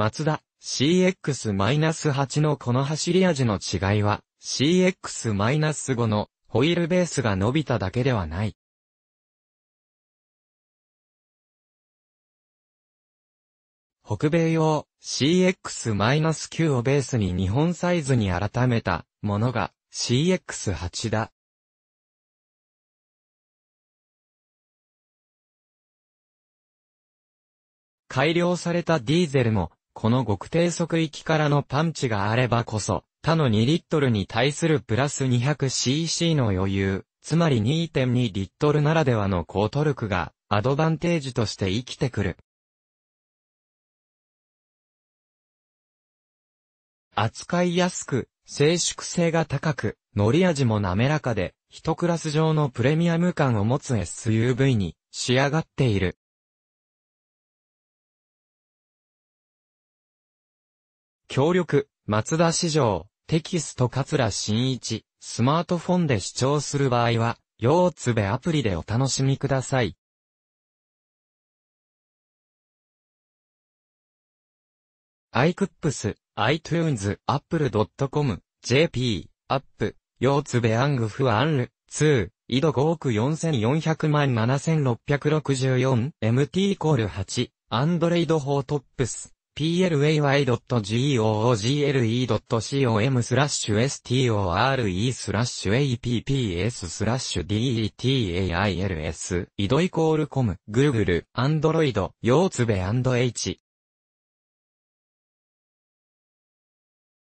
マツダ CX-8 のこの走り味の違いは CX-5 のホイールベースが伸びただけではない。北米用 CX-9 をベースに日本サイズに改めたものが CX8 だ。改良されたディーゼルもこの極低速域からのパンチがあればこそ、他の2リットルに対するプラス 200cc の余裕、つまり2.2リットルならではの高トルクが、アドバンテージとして生きてくる。扱いやすく、静粛性が高く、乗り味も滑らかで、一クラス上のプレミアム感を持つ SUV に仕上がっている。協力、松田市場、テキスト桂新一、スマートフォンで視聴する場合は、ようつべアプリでお楽しみください。iCups、iTunes、Apple.com、JP、App、ようつべアングフアンル、2、井戸5億4400万 7664MT イコール8、アンドレイドートップス。play.google.com スラッシュ store スラッシュ apps スラッシュ details 井戸イコールコム Google Android ようつべ &h